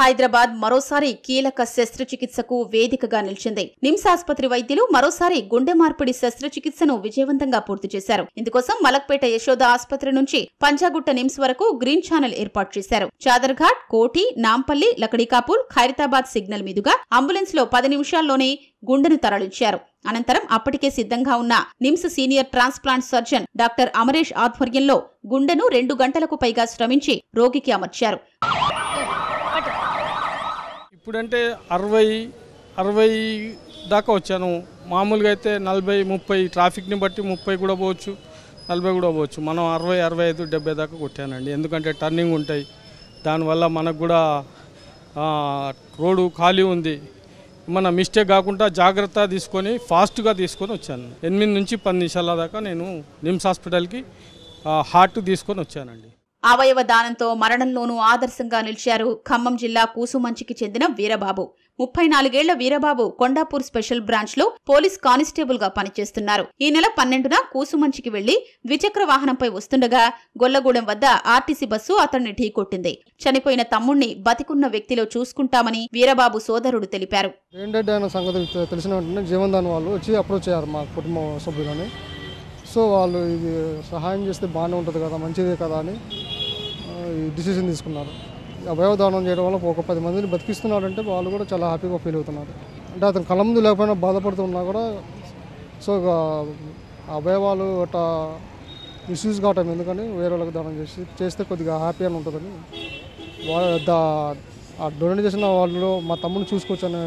హైదరాబాద్ మరోసారి కీలక శస్త్రచికిత్సకు వేదికగా నిలిచింది నిమ్స్ ఆసుపత్రి వైద్యులు మరోసారి గుండె మార్పిడి శస్త్రచికిత్సను విజయవంతంగా పూర్తి చేశారు ఇందుకోసం మలక్పేట యశోద ఆసుపత్రి నుంచి పంజాగుట్ట నిమ్స్ వరకు గ్రీన్ ఛానల్ ఏర్పాటు చేశారు చాదర్ఘాట్ కోటి నాంపల్లి లకడీకాపూర్ ఖైరతాబాద్ సిగ్నల్ మీదుగా అంబులెన్స్ లో పది నిమిషాల్లోనే గుండెను తరలించారు అనంతరం అప్పటికే సిద్ధంగా ఉన్న NIMS senior transplant surgeon doctor Amaresh ఆధ్వర్యంలో గుండెను రెండు గంటలకు పైగా శ్రమించి రోగికి అమర్చారు ఇప్పుడంటే అరవై అరవై దాకా వచ్చాను మామూలుగా అయితే నలభై ముప్పై ట్రాఫిక్ని బట్టి ముప్పై కూడా పోవచ్చు నలభై కూడా పోవచ్చు మనం అరవై అరవై ఐదు డెబ్బై దాకా కొట్టానండి ఎందుకంటే టర్నింగ్ ఉంటాయి దానివల్ల మనకు కూడా రోడ్డు ఖాళీ ఉంది మన మిస్టేక్ కాకుండా జాగ్రత్త తీసుకొని ఫాస్ట్గా తీసుకొని వచ్చాను ఎనిమిది నుంచి పది నిమిషాల దాకా నేను నిమ్స్ హాస్పిటల్కి హార్ట్ తీసుకొని వచ్చానండి అవయవ దానంతో మరణంలోనూ ఆదర్శంగా నిలిచారు ఖమ్మం జిల్లా కూసుమంచికి చెందిన వీరబాబు ముప్పై నాలుగేళ్ల వీరబాబు కొండాపూర్ స్పెషల్ బ్రాంచ్ లో పోలీస్ కానిస్టేబుల్ గా పనిచేస్తున్నారు ఈ నెల పన్నెండున కూసుమంచికి వెళ్లి ద్విచక్ర వాహనంపై వస్తుండగా గొల్లగూడెం వద్ద ఆర్టీసీ బస్సు అతన్ని ఢీకొట్టింది చనిపోయిన తమ్ముణ్ణి బతికున్న వ్యక్తిలో చూసుకుంటామని వీరబాబు సోదరుడు తెలిపారు వాళ్ళు కుటుంబ సభ్యులని సో వాళ్ళు ఇది సహాయం చేస్తే బాగానే ఉంటుంది కదా మంచిదే కదా అని డిసిషన్ తీసుకున్నారు అవయవదానం చేయడం వల్ల ఒక పది మందిని బతికిస్తున్నాడంటే వాళ్ళు కూడా చాలా హ్యాపీగా ఫీల్ అవుతున్నారు అంటే అతను కళ్ళ ముందు లేకపోయినా బాధపడుతున్నా కూడా సో అవయవాలు ఒక మిస్యూజ్ కావటం ఎందుకని వేరే వాళ్ళకి దానం చేసి చేస్తే కొద్దిగా హ్యాపీ అని ఉంటుందని వాళ్ళ దా ఆ డొనేట్ చేసిన వాళ్ళు మా తమ్ముని చూసుకోవచ్చు అనే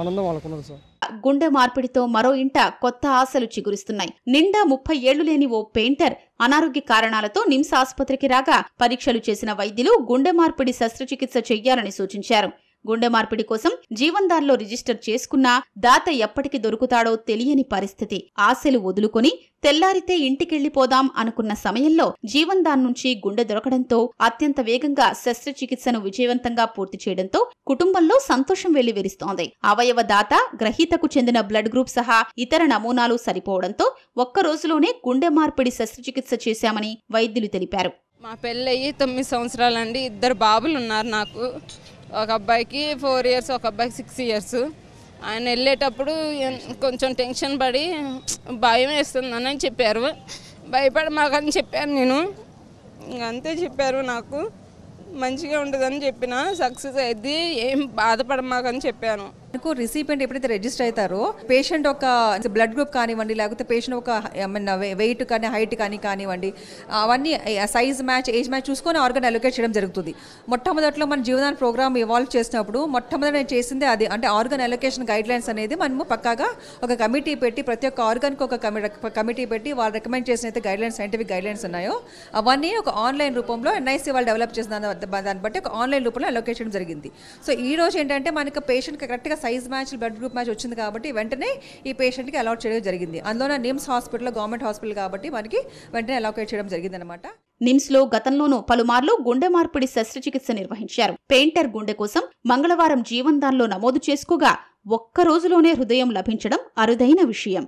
ఆనందం వాళ్ళకున్నది సార్ గుండె మార్పిడితో మరో ఇంట కొత్త ఆశలు చిగురిస్తున్నాయి నిండా ముప్పై ఏళ్లు లేని ఓ పెయింటర్ అనారోగ్య కారణాలతో నిమ్స్ ఆసుపత్రికి రాగా పరీక్షలు చేసిన వైద్యులు గుండె మార్పిడి శస్త్రచికిత్స చెయ్యాలని సూచించారు గుండె మార్పిడి కోసం జీవన్దార్లో రిజిస్టర్ చేసుకున్నా దాత ఎప్పటికి దొరుకుతాడో తెలియని పరిస్థితి ఆశలు వదులుకొని తెల్లారితే ఇంటికెళ్లిపోదాం అనుకున్న సమయంలో జీవందాన్ నుంచి గుండె దొరకడంతో అత్యంత వేగంగా శస్త్రచికిత్సను విజయవంతంగా పూర్తి చేయడంతో కుటుంబంలో సంతోషం వెల్లివిరుస్తోంది అవయవ దాత గ్రహీతకు చెందిన బ్లడ్ గ్రూప్ సహా ఇతర నమూనాలు సరిపోవడంతో ఒక్క రోజులోనే గుండె మార్పిడి శస్త్రచికిత్స చేశామని వైద్యులు తెలిపారు మా పెళ్ళయ్యి తొమ్మిది సంవత్సరాలండి ఇద్దరు బాబులు ఉన్నారు నాకు ఒక అబ్బాయికి ఫోర్ ఇయర్స్ ఒక అబ్బాయికి సిక్స్ ఇయర్స్ ఆయన వెళ్ళేటప్పుడు కొంచెం టెన్షన్ పడి భయం వేస్తుందని చెప్పారు భయపడ అని చెప్పాను నేను అంతే చెప్పారు నాకు మంచిగా ఉంటుందని చెప్పిన సక్సెస్ అయింది ఏం బాధపడమాకని చెప్పాను మీకు రిసిపెంట్ ఎప్పుడైతే రిజిస్టర్ అవుతారో పేషెంట్ ఒక బ్లడ్ గ్రూప్ కానివ్వండి లేకపోతే పేషెంట్ ఒక వెయిట్ కానీ హైట్ కానీ కానివ్వండి అవన్నీ సైజ్ మ్యాచ్ ఏజ్ మ్యాచ్ చూసుకొని ఆర్గన్ అలొకేట్ చేయడం జరుగుతుంది మొట్టమొదట్లో మన జీవనాన్ని ప్రోగ్రామ్ ఇవాల్వ్ చేసినప్పుడు మొట్టమొదటి నేను చేసింది అది అంటే ఆర్గన్ అలొకేషన్ గైడ్ లైన్స్ అనేది మనము పక్కాగా ఒక కమిటీ పెట్టి ప్రతి ఒక్క ఆర్గన్కి ఒక కమిటీ పెట్టి వాళ్ళు రికమెండ్ చేసిన అయితే guidelines scientific guidelines ఉన్నాయో అవన్నీ ఒక ఆన్లైన్ రూపంలో ఎన్ఐసి వాళ్ళు డెవలప్ చేసిన దాన్ని బట్టి ఒక ఆన్లైన్ రూపంలో అలొకేషన్ జరిగింది సో ఈ రోజు ఏంటంటే మనకి పేషెంట్ కరెక్ట్గా size match blood group match వచ్చింది కాబట్టి వెంటనే ఈ పేషెంట్కి అలాట్ చేయడం జరిగింది అందులోనే నిమ్స్ హాస్పిటల్ గవర్నమెంట్ హాస్పిటల్ కాబట్టి మనకి వెంటనే అలాకేట్ చేయడం జరిగింది అనమాట నిమ్స్ లో గతంలోనూ పలుమార్లు గుండె మార్పిడి శస్త్రచికిత్స నిర్వహించారు పెయింటర్ గుండె కోసం మంగళవారం జీవన్దాన్లో నమోదు చేసుకోగా ఒక్క రోజులోనే హృదయం లభించడం అరుదైన విషయం